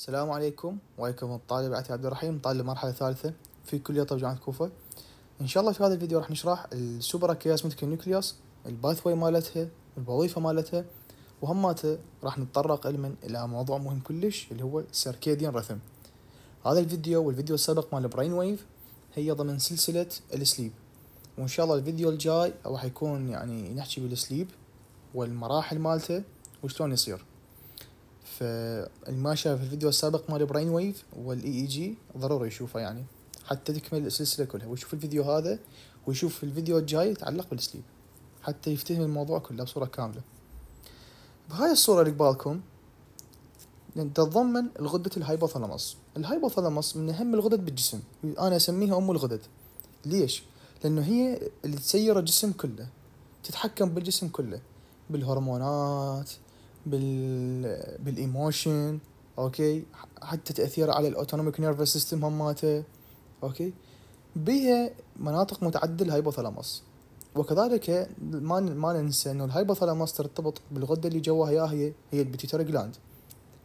السلام عليكم وعليكم الطالب عتي عبد الرحيم طالب مرحلة ثالثة في كلية طب جامعة الكوفة إن شاء الله في هذا الفيديو راح نشرح السوبر أكياسمتك نيوكليوس الباثوي مالتها الوظيفة مالتها وهماته راح نتطرق إلى موضوع مهم كلش اللي هو السيركيديان رثم هذا الفيديو والفيديو السابق مال براين ويف هي ضمن سلسلة السليب وإن شاء الله الفيديو الجاي راح يكون يعني نحكي بالسليب والمراحل مالته وشلون يصير فاللي ما شاف الفيديو السابق مال براين ويف والاي اي جي ضروري يشوفه يعني حتى تكمل السلسله كلها ويشوف الفيديو هذا ويشوف الفيديو الجاي يتعلق بالسليب حتى يفتهم الموضوع كله بصوره كامله بهاي الصوره اللي قبالكم تتضمن الغدة الهايبوثالاموس الهايبوثالاموس من أهم الغدد بالجسم أنا أسميها أم الغدد ليش؟ لأنه هي اللي تسير الجسم كله تتحكم بالجسم كله بالهرمونات بال بالايموشن اوكي حتى تاثيره على الاوتونوميك نيرفس سيستم هماته اوكي بها مناطق متعدده الهايبوثالاموس وكذلك ما ما ننسى انه الهايبوثالاموس ترتبط بالغده اللي جواها يا هي هي البيتيوتري جلاند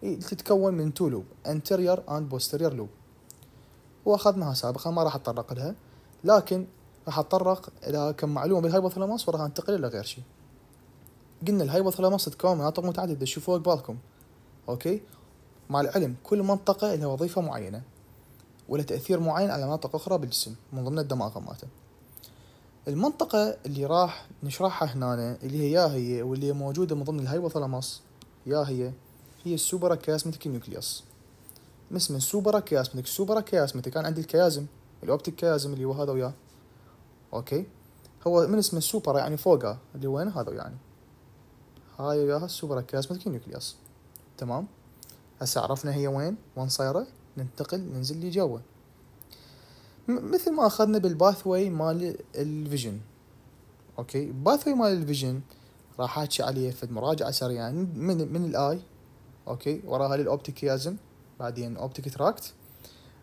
تتكون من تو لوب انتيرير اند بوستيرير لوب واخذناها سابقا ما راح اتطرق لها لكن راح اتطرق الى كم معلومه بالهايبوثالاموس وراح انتقل الى غير شيء قلنا الهايبوثالاموس تتكون من مناطق متعددة شوفوها قبالكم أوكي مع العلم كل منطقة لها وظيفة معينة ولا تأثير معين على مناطق أخرى بالجسم من ضمن الدماغ مالته المنطقة اللي راح نشرحها هنا اللي هي يا هي واللي موجودة من ضمن الهايبوثالاموس يا هي هي السوبرا كياسمتك نيوكليوس اسمه السوبرا كياسمتك السوبرا كياسمتك كان عندي الكيازم الاوبتيك كيازم اللي هو هذا وياه اوكي هو من اسمه السوبرا يعني فوقه اللي وين هذا يعني هاي وياها السوبر اكياس مثل نيوكلياس تمام هسه عرفنا هي وين وين صايره ننتقل ننزل لي جوا مثل ما اخذنا بالباثواي مال الفيجن اوكي باثواي مال الفيجن راح احكي عليه في مراجعه سريعه يعني من من الاي اوكي وراها للاوبتيك يازم بعدين اوبتيك تراكت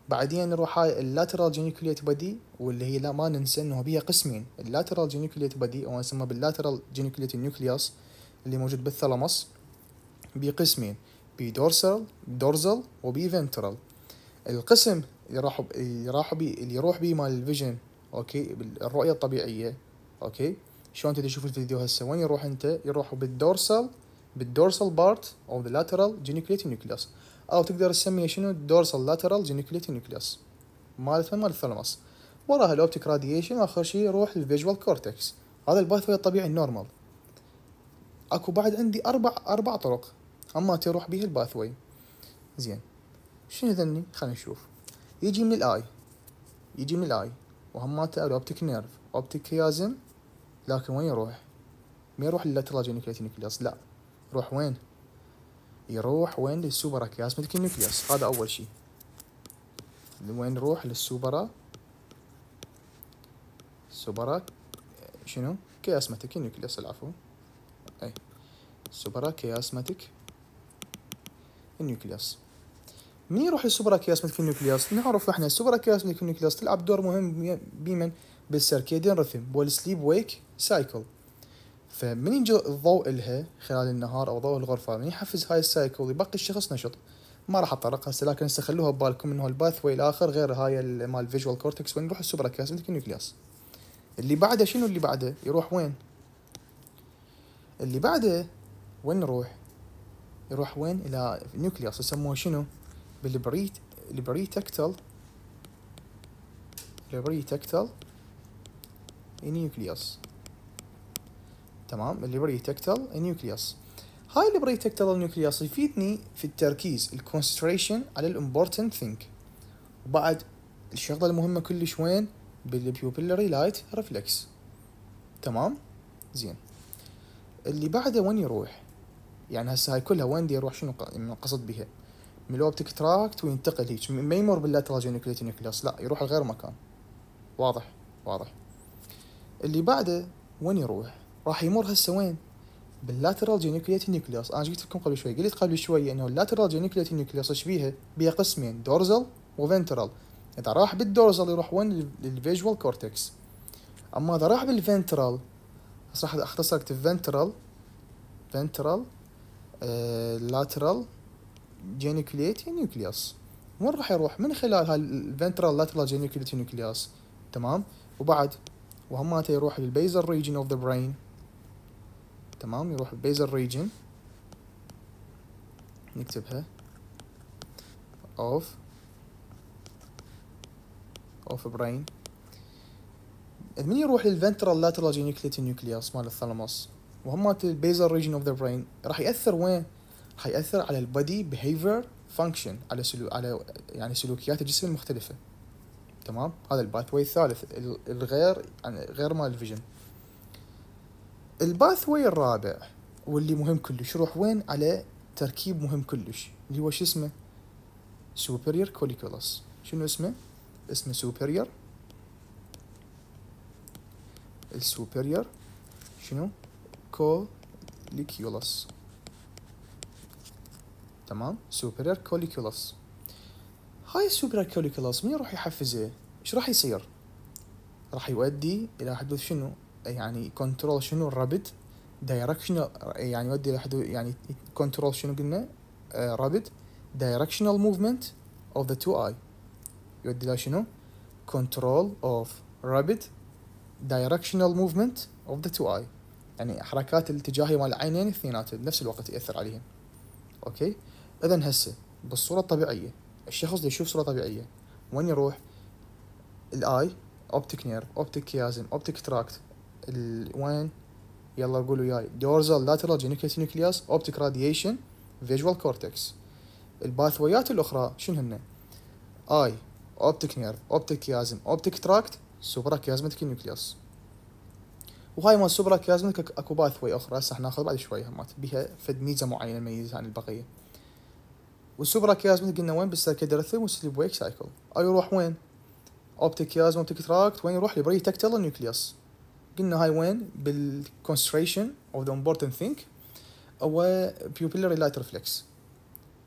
بعدين نروح هاي اللاترال جينيكوليت بادي واللي هي لا ما ننسى انه بيها قسمين اللاترال جينيكوليت بادي او نسمها باللاترال جينيكوليت نيوكليوس اللي موجود بالثلمس بقسمين بدورسال دورزل وبفنترال القسم اللي راح اللي راح بي اللي يروح بيه مال الفيجن اوكي الرؤيه الطبيعيه اوكي شلون انت تشوف الفيديو هسه وين يروح انت يروح بالدورسال بالدورسال بارت او ذا لاترال جينيكليتي نيوكليوس او تقدر تسميه شنو الدورسال لاترال جينيكليتي نيوكليوس مال مال الثلمس وراها الاوبتيك راديشن واخر شيء يروح للفيجوال كورتكس هذا الباثوي الطبيعي النورمال اكو بعد عندي اربع اربع طرق اما تروح به الباثوي زين شنو ذني خلينا نشوف يجي من الاي يجي من الاي وهماته الاوبتيك نيرف اوبتيك كيازم لكن وين يروح ما يروح للاترال جينيكليتي نيوكليوس لا يروح وين يروح وين للسوبرا كيازمتيك نيوكليوس هذا اول شيء وين يروح للسوبرا سوبرا شنو كيازمتيك نيوكليوس العفو سوبراكياسماتيك النيوكلياس من يروح السوبراكياسماتيك النيوكلياس نعرف احنا السوبراكياسماتيك النيوكلياس تلعب دور مهم بمن بالسيركيديان ريثم والسليب ويك سايكل فمن يجي الضوء لها خلال النهار او ضوء الغرفه من يحفز هاي السايكل يبقي الشخص نشط ما راح اتطرق هسه لكن هسه خلوها ببالكم انه الباث واي الاخر غير هاي مال الفيجوال كورتكس وين يروح السوبراكياسماتيك النيوكلياس اللي بعده شنو اللي بعده يروح وين اللي بعده وين نروح يروح وين الى نيوكليوس يسموه شنو بالبريت البريتكتل البريتكتل نيوكليوس تمام البريتكتل نيوكليوس هاي البريتكتل نيوكليوس يفيدني في التركيز الكونستريشن على الامبورتنت ثينك وبعد الشغله المهمه كلش وين بالبيوبيلاري لايت ريفلكس تمام زين اللي بعده وين يروح يعني هسه هاي كلها وين يروح شنو يعني قصد بها من الاوبتيك تراكت وينتقل هيك ما يمر باللاترال جينيكوليتي نيوكليوس لا يروح لغير مكان واضح واضح اللي بعده وين يروح راح يمر هسه وين باللاترال جينيكوليتي نيوكليوس انا قلت لكم قبل شوي قلت قبل شوي انه اللاترال جينيكوليتي نيوكليوس ايش بيها بيها قسمين دورزل وفنترال اذا راح بالدورزل يروح وين للفيجوال كورتكس اما اذا راح بالفنترال راح اختصر لك فنترال فنترال لاترال geniculate نيوكليوس وين راح يروح من خلال هاي الفنترال lateral geniculate nucleus تمام وبعد وهماته يروح للبيزر ريجن اوف ذا برين تمام يروح البيزر ريجن نكتبها اوف اوف برين من يروح للفنترال لاترال geniculate نيوكليوس مال الثلاموس وهم البيزر ريجن اوف ذا برين راح ياثر وين؟ راح ياثر على البادي بيهيفير فانكشن على سلو على يعني سلوكيات الجسم المختلفه تمام هذا الباث واي الثالث الغير يعني غير مال الفيجن الباث واي الرابع واللي مهم كلش يروح وين على تركيب مهم كلش اللي هو شو اسمه سوبرير كوليكولاس شنو اسمه اسمه سوبرير السوبرير شنو كوليكيولس تمام سوبرير كوليكيولس هاي السوبرير كوليكيولس مين راح يحفزه ايش راح يصير راح يؤدي الى حدوث شنو يعني كنترول شنو الرابد دايركشنال يعني يؤدي الى حدوث يعني كنترول شنو قلنا آه، رابد دايركشنال موفمنت اوف ذا تو اي يؤدي الى شنو كنترول اوف rapid directional movement of the two eye يعني حركات الاتجاهي مال العينين اثنينات بنفس الوقت ياثر عليهم اوكي اذا هسه بالصوره الطبيعيه الشخص اللي يشوف صوره طبيعيه وين يروح الاي اوبتيك نير اوبتيك كيازم اوبتيك تراكت وين يلا قول وياي دورزال لاترال جينيكيت نيوكلياس اوبتيك راديشن فيجوال كورتكس الباثويات الاخرى شنو هن اي اوبتيك نير اوبتيك كيازم اوبتيك تراكت سوبرا كيازمتك نيوكلياس وهاي مال سوبرا لازم لك اكو باثوي اخرى هسه ناخذ بعد شوي همات بها فد ميزه معينه تميزها عن البقيه والسوبرا كياز قلنا وين بالسيركيدرثي والسليب ويك سايكل اي يروح وين اوبتيك كياز اوبتيك تراكت وين يروح لبري تكتل نيوكليوس قلنا هاي وين بالكونستريشن اوف ذا امبورتنت ثينك او بيوبيلري لايت ريفلكس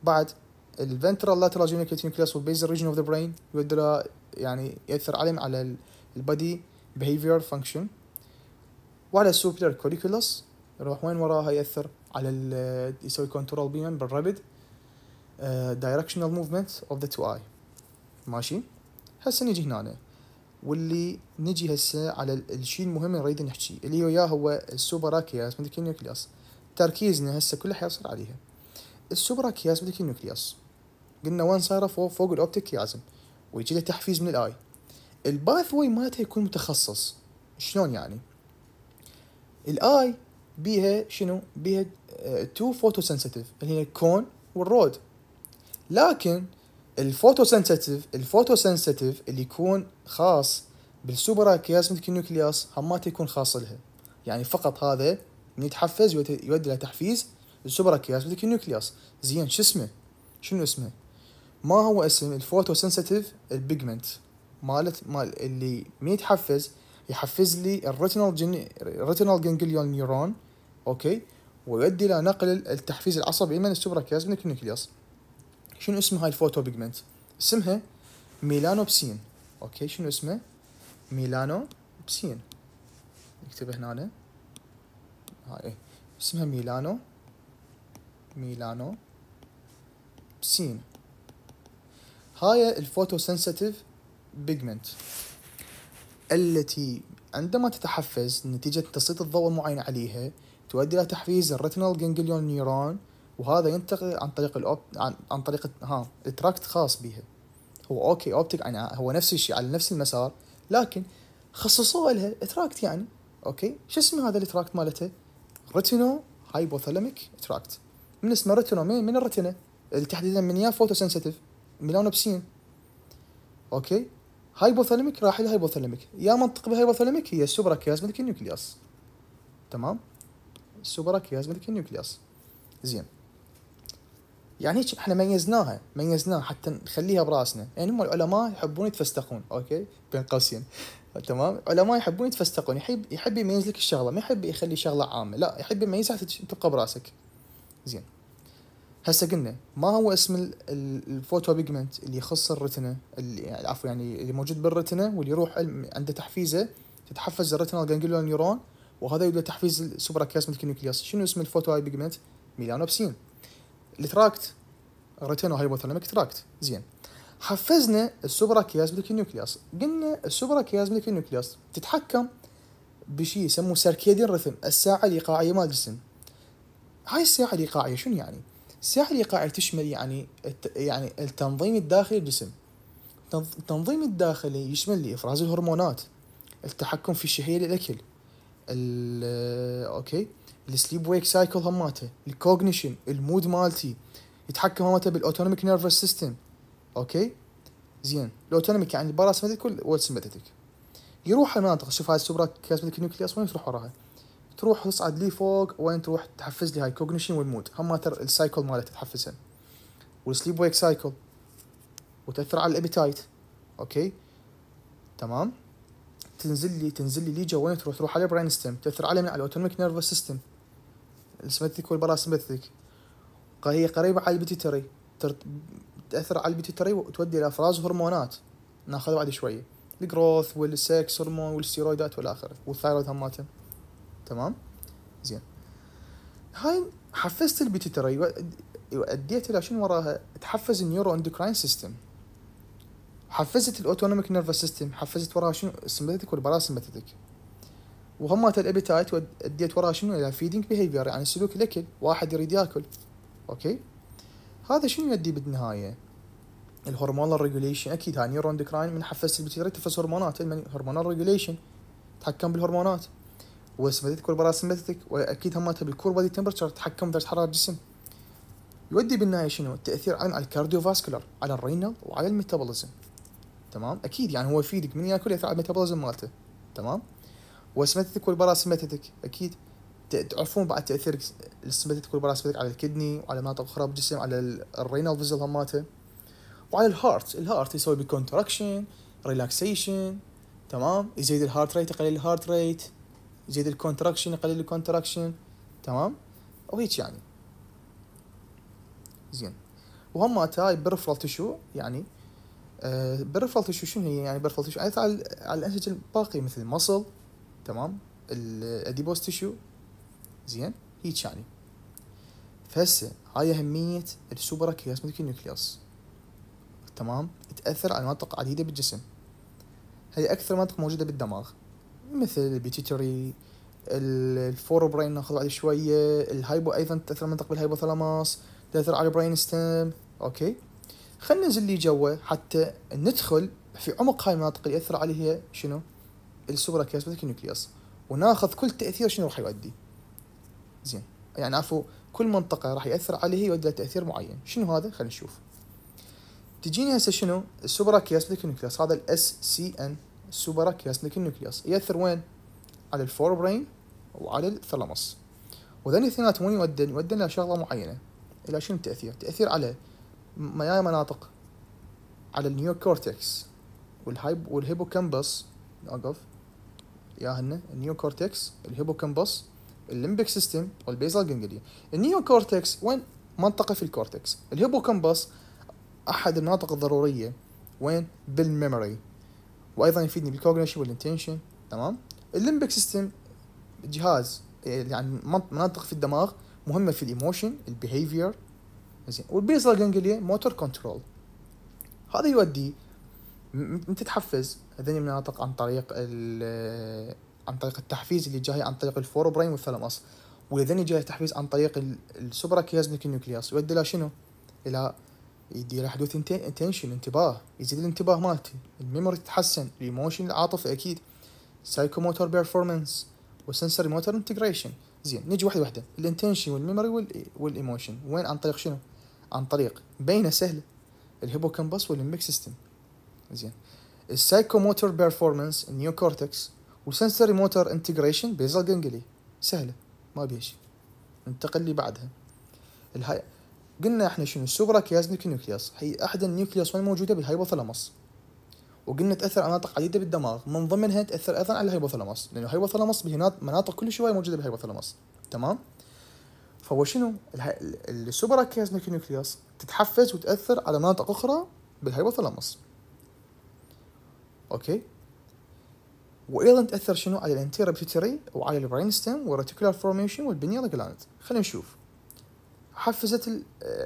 بعد الفنترال لاترال جينيكيت نيوكليوس والبيزل ريجن اوف ذا برين يقدر يعني ياثر عليهم على البادي بيهيفير فانكشن وعلى السوبر كوريكولوس يروح وين وراها ياثر على يسوي كنترول بيمن بالرابد دايركشنال موفمنت اوف ذا تو اي ماشي هسه نجي هنا واللي نجي هسه على الشيء المهم اللي نريد نحكي اللي هو يا هو السوبراكياس ميديكي نيوكلياس تركيزنا هسه كله حيصير عليها السوبراكياس ميديكي نيوكلياس قلنا وين صايره فوق فوق الاوبتيك كيازم ويجي له تحفيز من الاي الباث واي مالتها يكون متخصص شلون يعني الاي بيها شنو بيها تو فوتو سنسيتيف اللي هي الكون والرود لكن الفوتو الفوتو سنسيتيف اللي يكون خاص بالسوبر كيازمتيك نيوكلياس ما يكون خاص لها يعني فقط هذا من يتحفز يؤدي الى تحفيز السوبر مثل نيوكلياس زين شو اسمه شنو اسمه ما هو اسم الفوتو سنسيتيف البيجمنت مالت مال اللي من يتحفز يحفز لي الريتينال جن... الريتينال جنجليون نيورون اوكي ويؤدي الى نقل التحفيز العصبي من السوبرا من النيوكليوس شنو اسم هاي الفوتو بيجمنت اسمها ميلانوبسين اوكي شنو اسمه ميلانوبسين نكتبه هنا هاي إيه. اسمها ميلانو ميلانو بسين هاي الفوتو سنسيتيف بيجمنت التي عندما تتحفز نتيجة تسليط الضوء معين عليها تؤدي إلى تحفيز الريتينال جنجليون نيرون وهذا ينتقل عن طريق الأوب... عن... عن طريق ها التراكت خاص بها هو اوكي اوبتيك يعني هو نفس الشيء على نفس المسار لكن خصصوه لها تراكت يعني اوكي شو اسمه هذا التراكت مالته؟ ريتينو هايبوثلاميك تراكت من اسمه ريتينو من, من الرتنه تحديدا من يا فوتوسنسيتيف ميلانوبسين اوكي هايبوثالاميك راح الى هايبوثالاميك يا منطق بالهايبوثالاميك هي السوبراكيازماتيك النيوكلياس تمام السوبراكيازماتيك النيوكلياس زين يعني هيك احنا ميزناها ميزناها حتى نخليها براسنا يعني هم العلماء يحبون يتفستقون اوكي بين قوسين تمام العلماء يحبون يتفستقون يحب يحب يميز لك الشغله ما يحب يخلي شغله عامه لا يحب يميزها تبقى براسك زين هسه قلنا ما هو اسم الفوتو بيجمنت اللي يخص الرتنه اللي يعني عفوا يعني اللي موجود بالرتنه واللي يروح عنده تحفيزه تتحفز الرتنال جانجليون نيورون وهذا يبدا تحفيز السوبرا كلاسميك نيوكلياس شنو اسم الفوتو اي بيجمنت ميلانوبسين التراكت ريتينو هايبوثالاميك تراكت زين حفزنا السوبرا كيازميك نيوكلياس قلنا السوبرا كيازميك نيوكلياس تتحكم بشيء يسموه سيركيدين ريثم الساعه الايقاعيه مال الجسم هاي الساعه الايقاعيه شنو يعني؟ السياحه الايقاعيه تشمل يعني يعني التنظيم الداخلي للجسم التنظيم الداخلي يشمل افراز الهرمونات التحكم في للاكل الاكل اوكي السليب ويك سايكل هماته الكوجنيشن المود مالتي يتحكم هماته بالاوتونوميك نيرفس سيستم اوكي زين الاوتونوميك يعني الباراسمتيك والسمثيك يروح المناطق شوف هاي السوبرا كاسمتيك نيوكليوس وين يروح وراها تروح تصعد لي فوق وين تروح تحفز لي هاي كوجنيشن والمود هم ترى السايكل مالت تحفزها والسليب ويك سايكل وتاثر على الابيتايت اوكي تمام تنزل لي تنزل لي ليجا وين تروح تروح على البراين ستيم تاثر على من على الاوتونوميك نيرفس سيستم السمبثيك والباراسمبثيك هي قريبه على البيتيتري تاثر على البيتيتري وتودي الى افراز هرمونات ناخذها بعد شويه الجروث والسكس هرمون والستيرويدات والى اخره والثايرويد هماته تمام زين هاي حفزت البيتا ترى اديت الى شنو وراها تحفز النيورو اندوكراين سيستم حفزت الاوتونوميك نيرفس سيستم حفزت وراها شنو السمبثيتك والباراسمبثيتك وهم الابيتايت اديت وراها شنو الى فيدنج بيهيفير يعني سلوك الاكل واحد يريد ياكل اوكي هذا شنو يؤدي بالنهايه الهرمونال ريجوليشن اكيد هاي نيورو اندوكراين من حفزت البيتيريا تفز هرمونات هرمونال يعني ريجوليشن تحكم بالهرمونات كل برا سمتتك وأكيد هماتها بالكور بادي تمبرتشر تحكم درجة حرارة الجسم يودي بالنهاية شنو التأثير على الكارديو فاسكولار على الرينال وعلى الميتابوليزم تمام أكيد يعني هو يفيدك من ياكل يأثر على الميتابوليزم مالته تمام وسمتتك والمرأة سمتتك أكيد تعرفون بعد تأثير السمتتك والمرأة سمتتك على الكدني وعلى مناطق أخرى بالجسم على الرينال فيزل هماته وعلى الهارت الهارت يسوي بكونتراكشن ريلاكسيشن تمام يزيد الهارت ريت يقلل الهارت ريت يزيد الكونتراكشن يقلل الكونتراكشن تمام وهيك يعني زين وهم هاي برفرال تشو يعني آه برفرال تشو شنو هي يعني برفرال تشو يعني على, على الانسجه الباقيه مثل المصل تمام الاديبوس تشو زين هيك يعني فهسه هاي اهميه السوبر كياسمتيك نيوكليوس تمام تاثر على مناطق عديده بالجسم هي اكثر منطقه موجوده بالدماغ مثل البيتيتوري الفورو براين ناخذ عليه شويه الهايبو ايضا تاثر منطقه بالهايبوثالاموس تاثر على براين ستيم اوكي خلينا ننزل لي جوا حتى ندخل في عمق هاي المناطق اللي ياثر عليها شنو السوبراكياس نوكليوس وناخذ كل تاثير شنو راح يؤدي زين يعني عفوا كل منطقه راح ياثر عليها يؤدي تاثير معين شنو هذا خلينا نشوف تجيني هسه شنو السوبراكياس والنيوكليوس هذا الاس سي ان السوباراكياس نيوكليوس يأثر وين؟ على الفور برين وعلى الثلاموس وذن اثنيناتهم وين يودن؟ يودن إلى شغلة معينة إلى شنو التأثير؟ تأثير على مايا مناطق على النيو كورتكس والهايب والهيبوكامبس نوقف ياهن النيو كورتكس الهيبوكامبس الليمبيك سيستم والبيزال جنجليا النيو كورتكس وين منطقه في الكورتكس الهيبوكامبس احد المناطق الضروريه وين بالميموري وايضا يفيدني بالكوجنيشن والانتنشن تمام الليمبك سيستم جهاز يعني مناطق في الدماغ مهمه في الايموشن البيهيفير زين والبيزل جانجليا موتور كنترول هذا يؤدي انت تحفز هذين المناطق عن طريق عن طريق التحفيز اللي جاي عن طريق الفور برين والثلاموس واذا جاي تحفيز عن طريق السوبراكيازميك نيوكليوس يؤدي الى شنو؟ الى يدير حدوث تنشن انتباه يزيد الانتباه مالتي الميموري تتحسن الايموشن العاطفه اكيد سايكو موتور بيرفورمانس وسنسوري موتور انتجريشن زين نجي واحده واحده الانتنشن والميموري والايموشن وين عن طريق شنو عن طريق بينه سهله الهيبوكامبس والليمبيك سيستم زين السايكو موتور بيرفورمانس النيو كورتكس وسنسوري موتور انتجريشن بيزل جنجلي سهله ما بيش ننتقل اللي بعدها الهاي قلنا احنا شنو السوبرا كياز نيوكليوس هي احد النيوكليوس الموجوده بالهايبوثالاموس وقلنا تاثر على مناطق عديده بالدماغ من ضمنها تاثر ايضا على الهايبوثالاموس لانه الهايبوثالاموس به مناطق كل شويه موجوده بالهايبوثالاموس تمام فهو شنو السوبرا كياز نيوكليوس تتحفز وتاثر على مناطق اخرى بالهايبوثالاموس اوكي وايضا تاثر شنو على الانتيرا بيتري وعلى البرين ستيم والريتيكولار فورميشن والبنيرة جلاند خلينا نشوف حفزت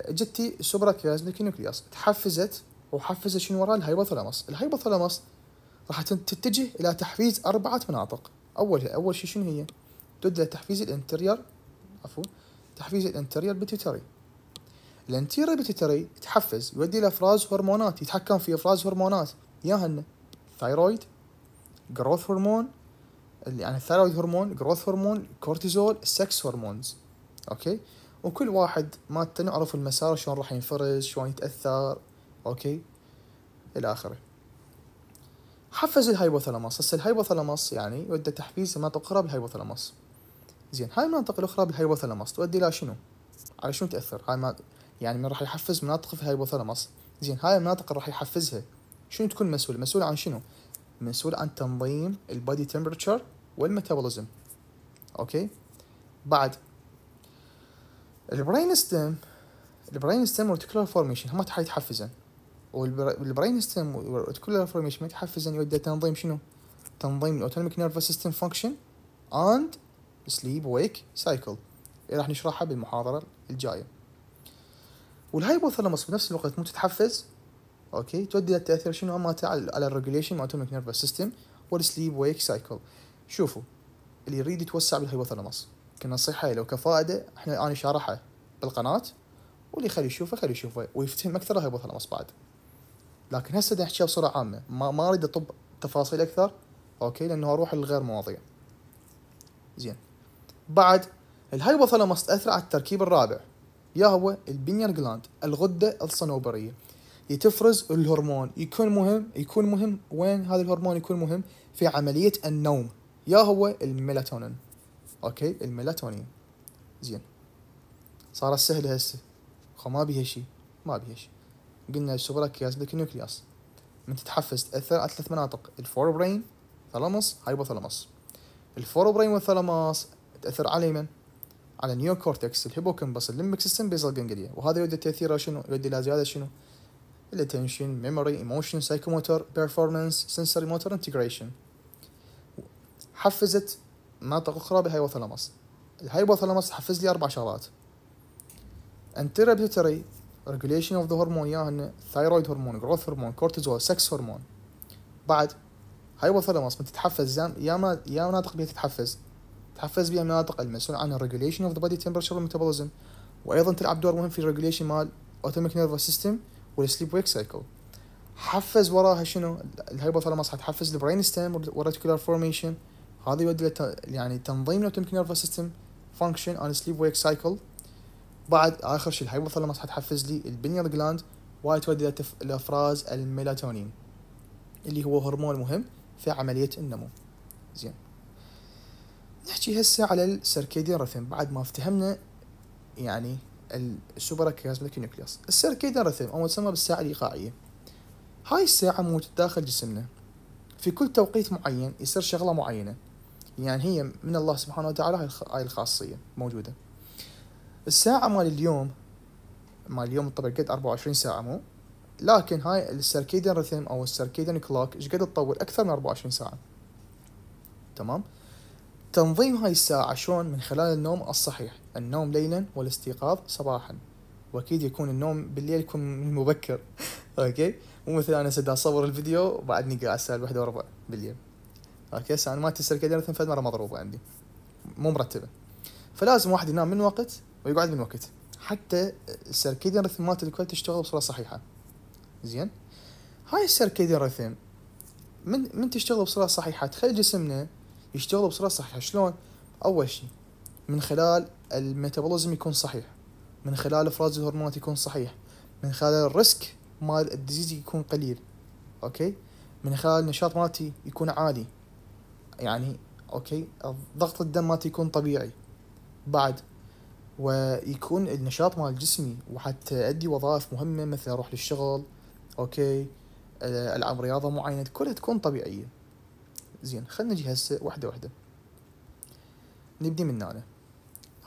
جتي السوبراكياز نيوكلياس تحفزت وحفزت شنو وراء الهايبوثلامس الهايبوثلامس راح تتجه الى تحفيز اربعه مناطق اول اول شيء شنو هي الى تحفيز الانتريور عفوا تحفيز الانتريور بيتيوتري الانتيريور بيتيوتري تحفز يؤدي الى افراز هرمونات يتحكم في افراز هرمونات هن ثايرويد جروث هرمون يعني الثايرويد هرمون جروث هرمون كورتيزول السكس هرمونز اوكي وكل واحد ما تنعرف المسار شلون راح ينفرز شلون يتأثر أوكي إلى آخره حفز الهايبوثلاموس هسه الهايبوثلاموس يعني يودى تحفيز مناطق أخرى بالهايبوثلاموس زين هاي المناطق الأخرى بالهايبوثلاموس تؤدي إلى شنو؟ على شنو تأثر؟ هاي ما يعني من راح يحفز مناطق في الهايبوثلاموس زين هاي المناطق راح يحفزها شنو تكون مسؤول؟ مسؤول عن شنو؟ مسؤول عن تنظيم البادي تمبرتشر والميتابوليزم اوكي بعد البرين ستيم البرين ستيم والرتيكولار فورميشن هما يتحفزن والبرين ستيم والرتيكولار فورميشن ما يتحفزن يودي تنظيم شنو؟ تنظيم الاوتونوميك نيرف سيستم فانكشن اند سليب ويك سايكل اللي راح نشرحها بالمحاضرة الجاية والهايبوثالاموس بنفس الوقت مو تتحفز اوكي تودي للتأثير شنو اما على الريجوليشن مال اوتونوميك نيرف سيستم والسليب ويك سايكل شوفوا اللي يريد يتوسع بالهايبوثالاموس كنصيحه لو كفائده احنا انا شارحه بالقناه واللي يخلي يشوفه خلي يشوفه ويفتهم اكثر هيبوث على بعد لكن هسه بدي احكيها بصوره عامه ما, ما اريد اطب تفاصيل اكثر اوكي لانه اروح لغير مواضيع زين بعد الهايبوثالاموس تاثر على التركيب الرابع يا هو البنيان جلاند الغده الصنوبريه يتفرز الهرمون يكون مهم يكون مهم وين هذا الهرمون يكون مهم في عمليه النوم يا هو الميلاتونين اوكي الميلاتونين زين صارت سهلة هسه خو ما بيها شي ما بيها شي قلنا السوبراكياس النوكلياس من تتحفز تأثر على ثلاث مناطق الفور برين ثلاموس هايبوثلاموس الفور برين والثلاموس تأثر على من؟ على نيو كورتكس الهيبوكامبس الليمبك سيستم بيزل جنجليا وهذا يؤدي تأثيره شنو؟ يؤدي إلى زيادة شنو؟ الاتنشن ميموري ايموشن سايكوموتور بيرفورمانس سنسوري موتور انتجريشن حفزت مناطق أخرى بهاي وثلامس حفز لي أربع شغلات انتربيتري ريجوليشن اوف ذا هرمون يا هن ثايرويد هرمون جروث هرمون كورتيزول سكس هرمون بعد هاي الثالاموس من تتحفز يا ما يا مناطق بيها تتحفز تحفز بيها مناطق المسؤول عن الريجوليشن اوف ذا بادي تمبرشر والميتابوليزم وايضا تلعب دور مهم في الريجوليشن مال اوتوميك نيرف سيستم والسليب ويك سايكل حفز وراها شنو الهايبوثالاموس حتحفز البرين ستيم والريتيكولار فورميشن هذا يؤدي يعني تنظيم الاوتونوميك نيرفس سيستم فانكشن اون سليب ويك سايكل بعد اخر شيء الهايبوثالاموس حتحفز لي البنيال جلاند وهاي تؤدي لافراز الميلاتونين اللي هو هرمون مهم في عمليه النمو زين نحكي هسه على السيركيديان رثم بعد ما افتهمنا يعني السوبراكيازميك نيوكليوس السيركيديان رثم او تسمى بالساعه الايقاعيه هاي الساعه موجوده داخل جسمنا في كل توقيت معين يصير شغله معينه يعني هي من الله سبحانه وتعالى هاي الخاصية موجودة الساعة مال اليوم مال اليوم طبعا قد 24 ساعة مو لكن هاي السيركيدن ريثم او السيركيدن كلوك ايش قد تطول اكثر من 24 ساعة تمام تنظيم هاي الساعة شلون من خلال النوم الصحيح النوم ليلا والاستيقاظ صباحا واكيد يكون النوم بالليل يكون من مبكر اوكي مو مثل انا سد اصور الفيديو وبعدني قاعد الساعه 1 وربع بالليل اوكي هسه ما تسرق السيركاديان مثلا مره مضروبه عندي مو مرتبه فلازم واحد ينام من وقت ويقعد من وقت حتى السيركيديان ريثم مالت الكل تشتغل بصوره صحيحه زين هاي السيركيديان ريثم من من تشتغل بصوره صحيحه تخلي جسمنا يشتغل بصوره صحيحه شلون؟ اول شيء من خلال الميتابوليزم يكون صحيح من خلال افراز الهرمونات يكون صحيح من خلال الريسك مال الديزيز يكون قليل اوكي من خلال النشاط مالتي يكون عالي يعني اوكي ضغط الدم مالتي يكون طبيعي بعد ويكون النشاط مال جسمي وحتى ادي وظائف مهمه مثل اروح للشغل اوكي آه، العب رياضه معينه كلها تكون طبيعيه زين خلينا نجي هسه وحده وحده نبدي من هنا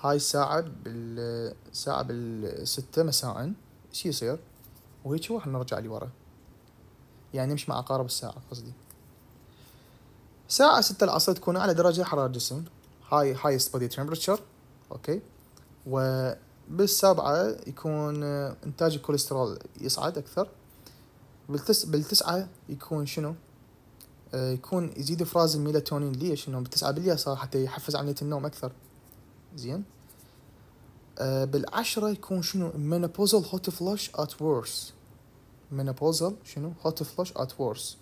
هاي الساعة بال بالستة مساء شي يصير وهيك واحنا نرجع لورا يعني نمشي مع عقارب الساعة قصدي ساعة 6 العصر تكون أعلى درجة حرارة الجسم هاي هايست بودي تمبرتشر أوكي وبالسبعة يكون آه، إنتاج الكوليسترول يصعد أكثر بالتس بالتسعة يكون شنو آه، يكون يزيد إفراز الميلاتونين ليش إنه بالتسعة باليسار حتى يحفز عملية النوم أكثر زين آه، بالعشرة يكون شنو menopausal hot flush at worse menopausal شنو hot flush at worse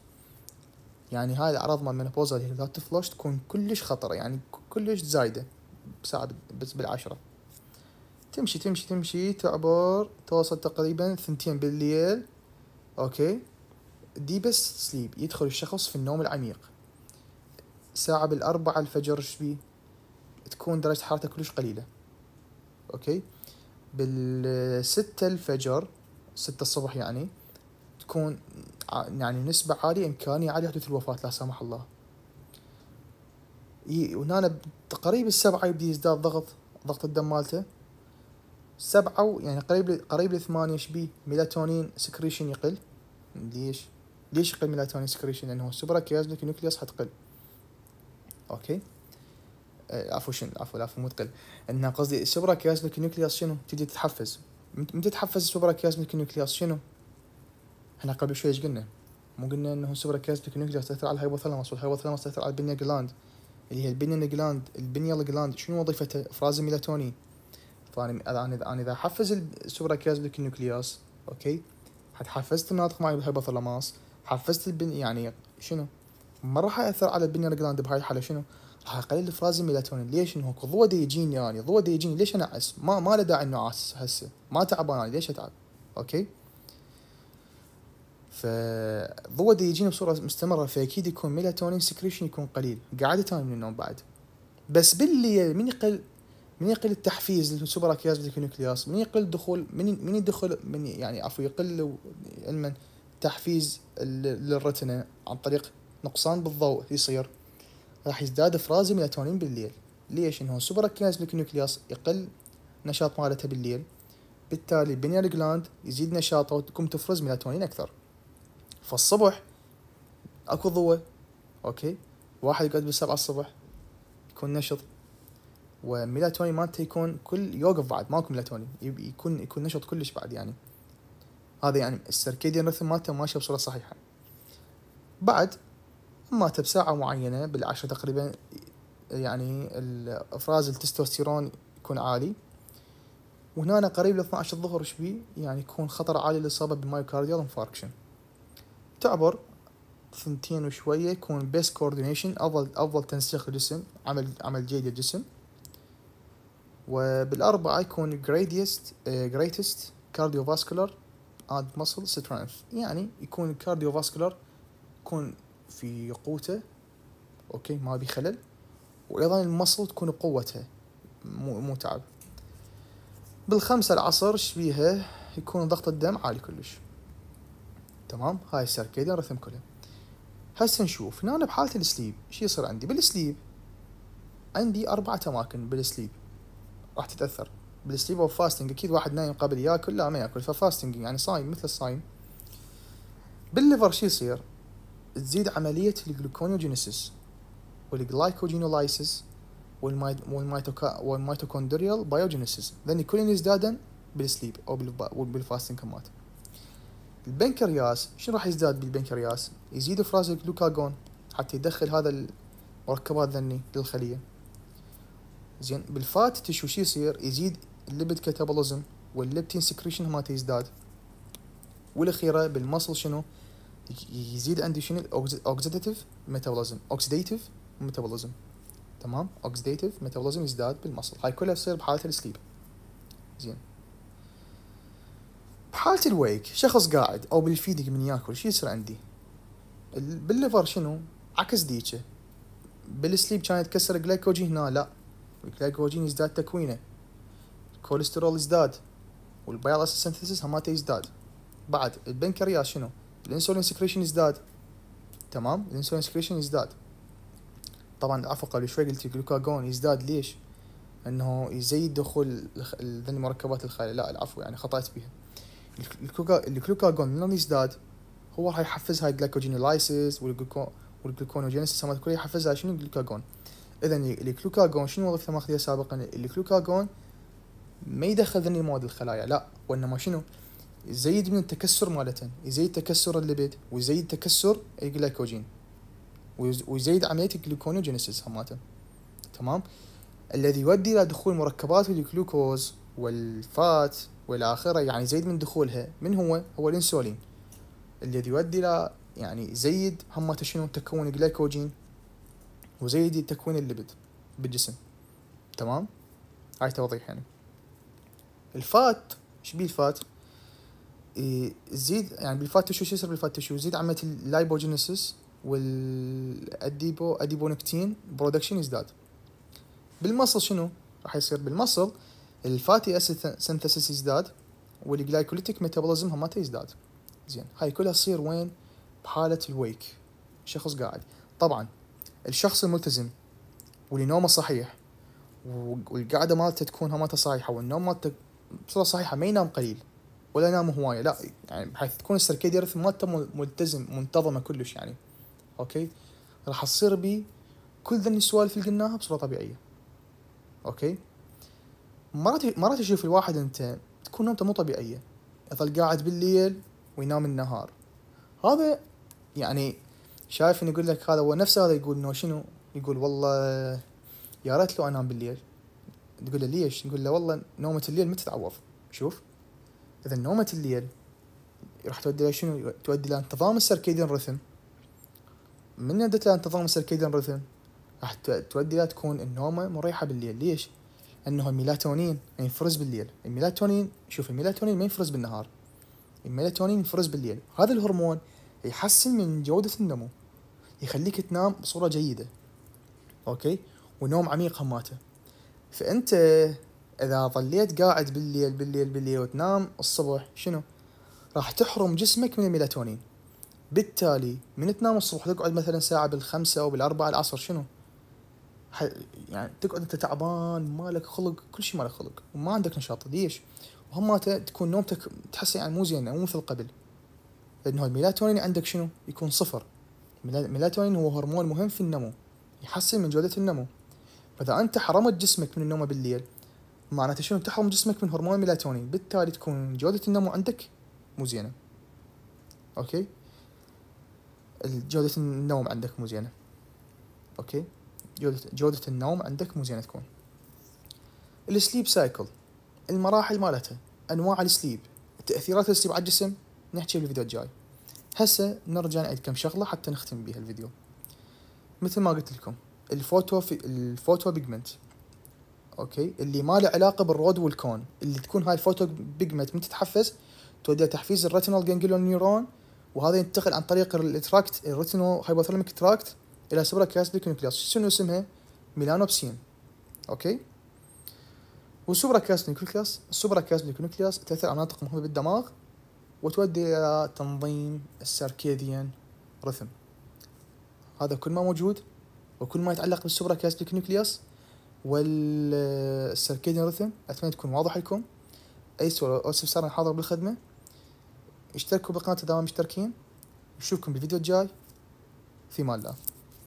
يعني هاي الاعراض مال اللي اذا تفلش تكون كلش خطره يعني كلش زايده بساعد بس بالعشره تمشي تمشي تمشي تعبر توصل تقريبا ثنتين بالليل اوكي دي بس سليب يدخل الشخص في النوم العميق ساعة بالأربعة الفجر شبي تكون درجة حرارته كلش قليلة أوكي بالستة الفجر ستة الصبح يعني تكون يعني نسبة عالية إمكانية عالية حدوث الوفاة لا سمح الله وهنا قريب السبعة يبدي يزداد ضغط ضغط الدم مالته سبعة يعني قريب قريب لثمانية شبيه ميلاتونين سكريشن يقل ليش؟ ليش يقل ميلاتونين سكريشن؟ لأنه السوبرا كيازميك نيوكليوس حتقل أوكي آه، عفوا شنو عفوا عفوا مو تقل انها قصدي السوبرا كيازميك نيوكليوس شنو؟ تبدي تتحفز من تتحفز السوبرا كيازميك نيوكليوس شنو؟ احنا قبل شوي ايش قلنا؟ مو قلنا انه السوبر كاز تقدر تاثر على الهايبوثالاموس والهايبوثالاموس تاثر على البنيه جلاند اللي هي البنيه جلاند البنيه جلاند شنو وظيفتها؟ افراز الميلاتونين فانا انا انا اذا حفز السوبر كاز بالكنيوكليوس اوكي حفزت الناطق معي بالهايبوثالاموس حفزت البنيه يعني شنو؟ ما راح اثر على البنيه جلاند بهاي الحاله شنو؟ راح اقلل افراز الميلاتونين ليش انه ضوء يجيني يعني ضوء يجيني ليش انعس ما ما له داعي انه اعس هسه ما تعبان ليش اتعب اوكي فضوء دي يجينا بصوره مستمره فاكيد يكون ميلاتونين سكريشن يكون قليل قعدتنا من النوم بعد بس باللي من يقل من يقل التحفيز للسوبر اكياز بالكيونوكلياس من يقل الدخول من من يدخل من يعني عفوا يقل علما تحفيز للرتنة عن طريق نقصان بالضوء يصير راح يزداد افراز الميلاتونين بالليل ليش؟ انه السوبر اكياز بالكيونوكلياس يقل نشاط مالته بالليل بالتالي بنيال جلاند يزيد نشاطه وتقوم تفرز ميلاتونين اكثر فالصبح اكو ضوء اوكي واحد يقعد بالسبعة الصبح يكون نشط وميلاتوني مالته يكون كل يوقف بعد ماكو ميلاتونين يكون يكون نشط كلش بعد يعني هذا يعني السركيديان ريثم مالته ماشي بصوره صحيحه بعد ما بساعة معينة بالعشرة تقريبا يعني افراز التستوستيرون يكون عالي وهنا قريب ل 12 الظهر ايش يعني يكون خطر عالي للاصابة بالمايوكارديال انفاركشن تعبر ثنتين وشوية يكون بيس كوردينيشن أفضل أفضل تنسيق الجسم عمل عمل جيد للجسم وبالأربعة يكون greatest آه، greatest cardiovascular and muscle strength يعني يكون cardiovascular يكون في قوته أوكي ما بي خلل وأيضا المصل تكون قوتها مو مو تعب بالخمسة العصر شبيها يكون ضغط الدم عالي كلش تمام هاي السيركيديان ريثم كلها هسه نشوف هنا أنا بحاله السليب شو يصير عندي بالسليب عندي أربعة أماكن بالسليب راح تتأثر بالسليب أو فاستنج أكيد واحد نايم قبل ياكل لا ما ياكل ففاستنج يعني صايم مثل الصايم بالليفر شو يصير تزيد عملية الجلوكونوجينيسيس والجلايكوجينولايسيس والميتوكوندريال بايوجينيسيس ذني كلين يزدادن بالسليب أو بالفاستنج كمات البنكرياس شنو راح يزداد بالبنكرياس يزيد افراز الجلوكاجون حتى يدخل هذا المركبات ذني للخليه زين بالفات تشو شو يصير يزيد الليبيد كاتابوليزم والليبتين سكريشن ما يزداد والاخيره بالمصل شنو يزيد عندي شنو اوكسيديتيف ميتابوليزم اوكسيديتيف ميتابوليزم تمام اوكسيديتيف ميتابوليزم يزداد بالمصل هاي كلها تصير بحاله السليب زين بحالة الويك شخص قاعد او بالفيدق من ياكل شو يصير عندي بالليفر شنو عكس ديكه بالسليب كان يتكسر جلايكوجين هنا لا الجلايكوجين يزداد تكوينه الكوليسترول يزداد والبيال اسيد سنثيسيس هماته يزداد بعد البنكرياس شنو الانسولين سكريشن يزداد تمام الانسولين سكريشن يزداد طبعا عفوا قبل شوي قلت الجلوكاجون يزداد ليش؟ انه يزيد دخول ذني مركبات الخلايا لا العفو يعني خطأت بها الجلوكاجون لما يزداد هو راح يحفز هاي الجلايكوجينولايسيس والجلوكونوجينيسيس هاي كلها يحفزها شنو الجلوكاجون اذا الجلوكاجون شنو وظيفته ماخذها سابقا الجلوكاجون ما يدخل ذني مواد الخلايا لا وانما شنو يزيد من التكسر مالته يزيد تكسر الليبيد ويزيد تكسر الجلايكوجين ويزيد عمليه الجلوكونوجينيسيس هماتن تمام الذي يؤدي الى دخول مركبات الجلوكوز والفات والى اخره يعني زيد من دخولها من هو؟ هو الانسولين الذي يؤدي الى يعني زيد هم شنو تكون الجلايكوجين وزيد تكوين الليبيد بالجسم تمام؟ هاي توضيح يعني الفات ايش بيه الفات؟ يزيد إيه، زيد يعني بالفات تشو شو يصير بالفات تشو؟ يزيد عمليه اللايبوجينيسيس والاديبو اديبونكتين برودكشن يزداد بالمصل شنو؟ راح يصير بالمصل الفاتي اسيد سنثسيس يزداد والجلايكوليتيك ميتابوليزم ما يزداد زين هاي كلها تصير وين بحاله الويك شخص قاعد طبعا الشخص الملتزم واللي نومه صحيح والقعده مالته تكون همته صحيحه والنوم مالته بصوره صحيحه ما ينام قليل ولا ينام هوايه لا يعني بحيث تكون السركيدي ريثم مالته ملتزم منتظمه كلش يعني اوكي راح تصير بي كل ذني السوالف اللي قلناها بصوره طبيعيه اوكي مرات مرات يشوف الواحد انت تكون نومته مو طبيعيه يظل قاعد بالليل وينام النهار هذا يعني شايف ان يقول لك هذا هو نفسه هذا يقول انه شنو يقول والله يا ريت لو انام بالليل تقول له ليش يقول له والله نومة الليل ما تتعوض شوف اذا نومة الليل راح تودي الى شنو تودي الى انتظام السركيدين رثم من ادت الى انتظام السركيدين رثم راح تودي الى تكون النومة مريحة بالليل ليش انه الميلاتونين ينفرز بالليل الميلاتونين شوف الميلاتونين ما ينفرز بالنهار الميلاتونين ينفرز بالليل هذا الهرمون يحسن من جودة النمو يخليك تنام بصورة جيدة اوكي ونوم عميق هماته فانت اذا ظليت قاعد بالليل بالليل بالليل وتنام الصبح شنو راح تحرم جسمك من الميلاتونين بالتالي من تنام الصبح تقعد مثلا ساعة بالخمسة أو بالأربعة العصر شنو يعني تقعد انت تعبان مالك خلق كل شيء مالك خلق وما عندك نشاط ليش؟ وهم تكون نومتك تحس يعني مو زينه يعني مو مثل قبل لانه الميلاتونين عندك شنو؟ يكون صفر الميلاتونين هو هرمون مهم في النمو يحسن من جوده النمو فاذا انت حرمت جسمك من النوم بالليل معناته شنو تحرم جسمك من هرمون الميلاتونين بالتالي تكون جوده النمو عندك مو زينه اوكي جوده النوم عندك مو زينه اوكي جودة النوم عندك مو زينة تكون السليب سايكل المراحل مالتها انواع السليب تاثيرات السليب على الجسم نحكي بالفيديو الجاي هسه نرجع نعيد كم شغله حتى نختم بها الفيديو مثل ما قلت لكم الفوتو في الفوتو بيجمنت اوكي اللي ما له علاقه بالرود والكون اللي تكون هاي الفوتو بيجمنت من تتحفز تودي تحفيز الريتينال جانجليون نيورون وهذا ينتقل عن طريق التراكت الريتينو هايبوثالاميك تراكت الى سوبراكلاس نوكليوس شنو اسمها ميلانوبسين اوكي والسوبراكلاس نيوكلاس السوبراكلاس نوكليوس تأثر على مناطق مهمة بالدماغ وتؤدي إلى تنظيم السركيديان رثم هذا كل ما موجود وكل ما يتعلق بالسوبراكلاس نوكليوس والسركيديان رثم أتمنى تكون واضحه لكم أي سؤال أو استفسار حاضر بالخدمة اشتركوا بقناه دوام مشتركين نشوفكم بالفيديو الجاي في مال الله